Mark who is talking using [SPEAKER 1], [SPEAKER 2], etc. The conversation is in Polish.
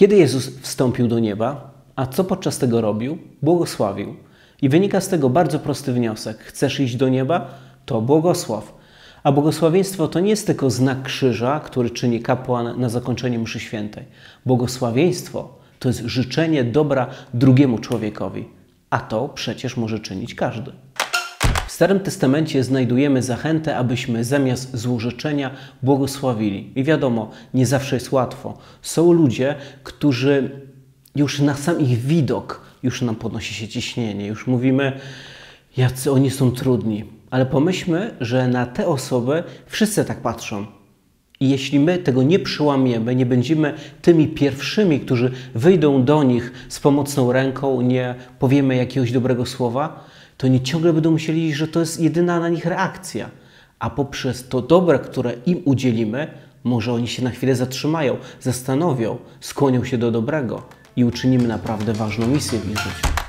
[SPEAKER 1] Kiedy Jezus wstąpił do nieba, a co podczas tego robił? Błogosławił. I wynika z tego bardzo prosty wniosek. Chcesz iść do nieba? To błogosław. A błogosławieństwo to nie jest tylko znak krzyża, który czyni kapłan na zakończenie mszy świętej. Błogosławieństwo to jest życzenie dobra drugiemu człowiekowi. A to przecież może czynić każdy. Starym Testamencie znajdujemy zachętę, abyśmy zamiast złożyczenia błogosławili. I wiadomo, nie zawsze jest łatwo. Są ludzie, którzy już na sam ich widok już nam podnosi się ciśnienie, już mówimy, jacy oni są trudni. Ale pomyślmy, że na te osoby wszyscy tak patrzą. I jeśli my tego nie przełamiemy, nie będziemy tymi pierwszymi, którzy wyjdą do nich z pomocną ręką, nie powiemy jakiegoś dobrego słowa, to nie ciągle będą myśleli, że to jest jedyna na nich reakcja. A poprzez to dobre, które im udzielimy, może oni się na chwilę zatrzymają, zastanowią, skłonią się do dobrego i uczynimy naprawdę ważną misję w ich życiu.